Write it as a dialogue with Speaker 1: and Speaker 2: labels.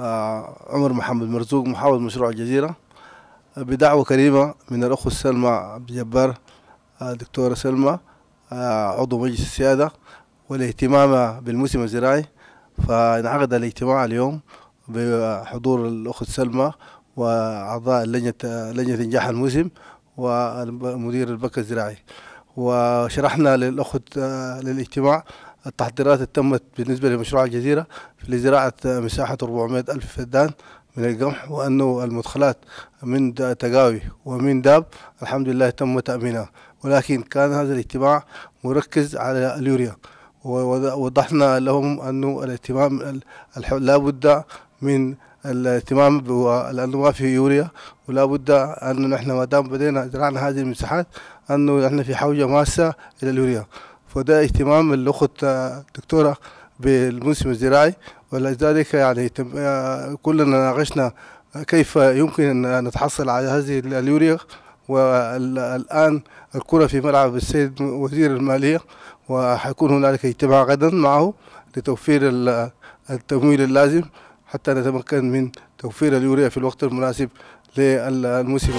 Speaker 1: آه، عمر محمد مرزوق محافظ مشروع الجزيرة آه، بدعوة كريمة من الأخ سلمى عبد الجبار آه، دكتورة سلمى عضو مجلس السيادة والاهتمام بالموسم الزراعي فانعقد الاجتماع اليوم بحضور الأخت سلمى وأعضاء لجنة لجنة إنجاح الموسم ومدير البنك الزراعي وشرحنا للأخت للاجتماع التحضيرات تمت بالنسبة لمشروع الجزيرة لزراعة مساحة 400 ألف فدان من القمح وأنه المدخلات من تقاوي ومن داب الحمد لله تم تأمينها ولكن كان هذا الاجتماع مركز على اليوريا ووضحنا لهم أنه الاهتمام لابد من الاهتمام لأنه ما في يوريا ولا بد أنه نحن ما دام بدينا زرعنا هذه المساحات أنه نحن في حوجة ماسة إلى اليوريا فده اهتمام الأخت دكتورة بالموسم الزراعي ولذلك يعني كلنا ناقشنا كيف يمكن أن نتحصل على هذه اليوريا والآن الكرة في ملعب السيد وزير المالية وحيكون هنالك اجتماع غدا معه لتوفير التمويل اللازم حتى نتمكن من توفير اليوريا في الوقت المناسب للموسم